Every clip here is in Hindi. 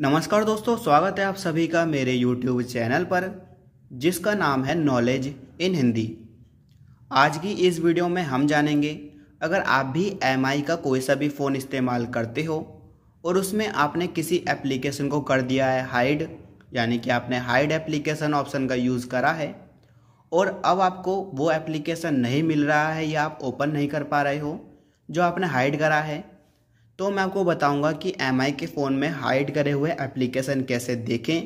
नमस्कार दोस्तों स्वागत है आप सभी का मेरे YouTube चैनल पर जिसका नाम है नॉलेज इन हिंदी आज की इस वीडियो में हम जानेंगे अगर आप भी एम का कोई सा भी फ़ोन इस्तेमाल करते हो और उसमें आपने किसी एप्लीकेशन को कर दिया है हाइड यानी कि आपने हाइड एप्लीकेशन ऑप्शन का यूज़ करा है और अब आपको वो एप्लीकेशन नहीं मिल रहा है या आप ओपन नहीं कर पा रहे हो जो आपने हाइड करा है तो मैं आपको बताऊंगा कि एम के फ़ोन में हाइड करे हुए एप्लीकेशन कैसे देखें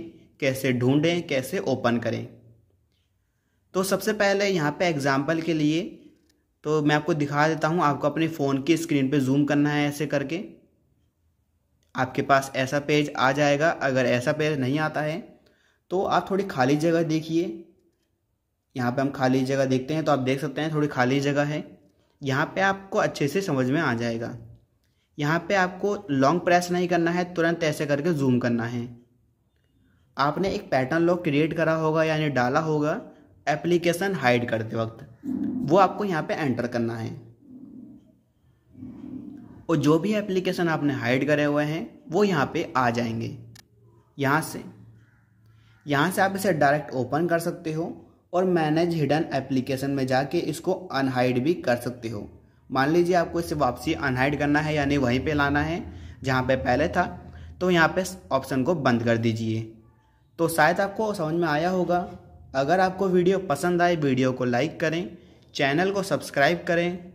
कैसे ढूंढें कैसे ओपन करें तो सबसे पहले यहाँ पे एग्ज़ाम्पल के लिए तो मैं आपको दिखा देता हूँ आपको अपने फ़ोन की स्क्रीन पे जूम करना है ऐसे करके आपके पास ऐसा पेज आ जाएगा अगर ऐसा पेज नहीं आता है तो आप थोड़ी खाली जगह देखिए यहाँ पर हम खाली जगह देखते हैं तो आप देख सकते हैं थोड़ी खाली जगह है यहाँ पर आपको अच्छे से समझ में आ जाएगा यहाँ पे आपको लॉन्ग प्रेस नहीं करना है तुरंत ऐसे करके जूम करना है आपने एक पैटर्न लॉक क्रिएट करा होगा यानी डाला होगा एप्लीकेशन हाइड करते वक्त वो आपको यहाँ पे एंटर करना है और जो भी एप्लीकेशन आपने हाइड करे हुए हैं वो यहाँ पे आ जाएंगे यहाँ से यहाँ से आप इसे डायरेक्ट ओपन कर सकते हो और मैनेज हिडन एप्लीकेशन में जाके इसको अनहाइड भी कर सकते हो मान लीजिए आपको इसे वापसी अनहाइड करना है यानी वहीं पे लाना है जहाँ पे पहले था तो यहाँ पे ऑप्शन को बंद कर दीजिए तो शायद आपको समझ में आया होगा अगर आपको वीडियो पसंद आए वीडियो को लाइक करें चैनल को सब्सक्राइब करें